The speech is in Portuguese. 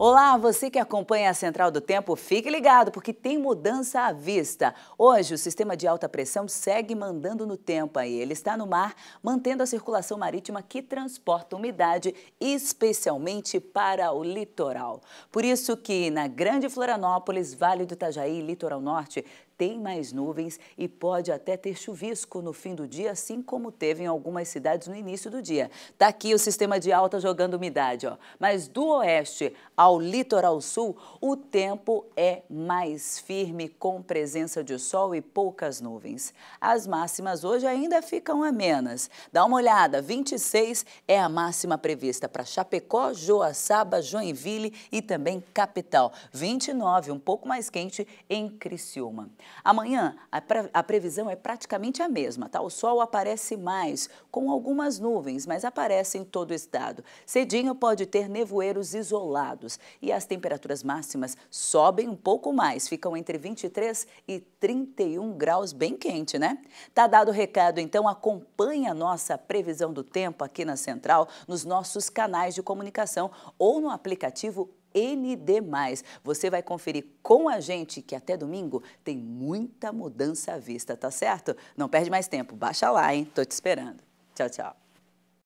Olá, você que acompanha a Central do Tempo, fique ligado porque tem mudança à vista. Hoje, o sistema de alta pressão segue mandando no tempo aí. Ele está no mar, mantendo a circulação marítima que transporta umidade, especialmente para o litoral. Por isso que na Grande Florianópolis, Vale do Itajaí, Litoral Norte, tem mais nuvens e pode até ter chuvisco no fim do dia, assim como teve em algumas cidades no início do dia. Tá aqui o sistema de alta jogando umidade, ó. Mas do oeste ao ao litoral sul, o tempo é mais firme, com presença de sol e poucas nuvens. As máximas hoje ainda ficam amenas. Dá uma olhada, 26 é a máxima prevista para Chapecó, Joaçaba, Joinville e também capital. 29, um pouco mais quente, em Criciúma. Amanhã, a, a previsão é praticamente a mesma, tá? O sol aparece mais, com algumas nuvens, mas aparece em todo o estado. Cedinho pode ter nevoeiros isolados e as temperaturas máximas sobem um pouco mais, ficam entre 23 e 31 graus, bem quente, né? Tá dado o recado, então acompanhe a nossa previsão do tempo aqui na Central, nos nossos canais de comunicação ou no aplicativo ND+. Você vai conferir com a gente que até domingo tem muita mudança à vista, tá certo? Não perde mais tempo, baixa lá, hein? Tô te esperando. Tchau, tchau.